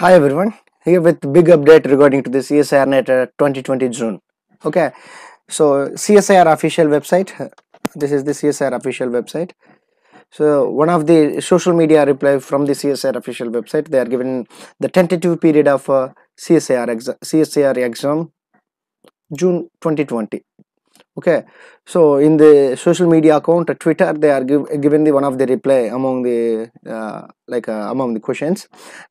Hi everyone, here with big update regarding to the C S R Net 2020 uh, June. Okay, so CSIR official website. Uh, this is the CSIR official website. So one of the social media reply from the CSIR official website, they are given the tentative period of uh, CSIR, exa CSIR exam June 2020 okay so in the social media account twitter they are give, given the one of the reply among the uh, like uh, among the questions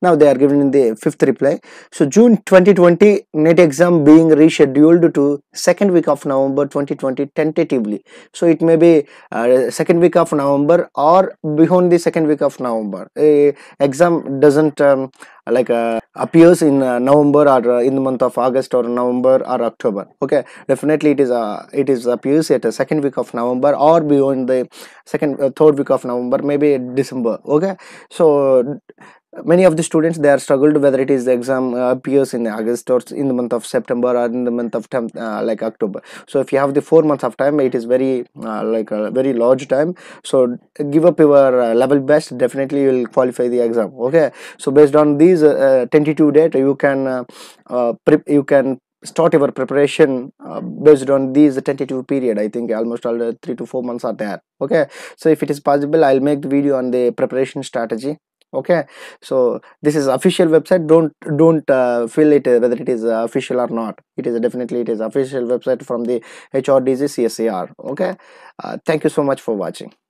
now they are given the fifth reply so june 2020 net exam being rescheduled to second week of november 2020 tentatively so it may be uh, second week of november or beyond the second week of november exam doesn't um, like uh, appears in uh, November or uh, in the month of August or November or October. Okay, definitely it is uh, it is appears at the second week of November or beyond the second uh, third week of November, maybe December. Okay, so many of the students they are struggled whether it is the exam uh, appears in august or in the month of september or in the month of uh, like october so if you have the four months of time it is very uh, like a very large time so give up your uh, level best definitely you will qualify the exam okay so based on these uh, tentative data you can you can start your preparation uh, based on these tentative period i think almost all the three to four months are there okay so if it is possible i'll make the video on the preparation strategy okay so this is official website don't don't uh, it uh, whether it is uh, official or not it is definitely it is official website from the hrdg csar okay uh, thank you so much for watching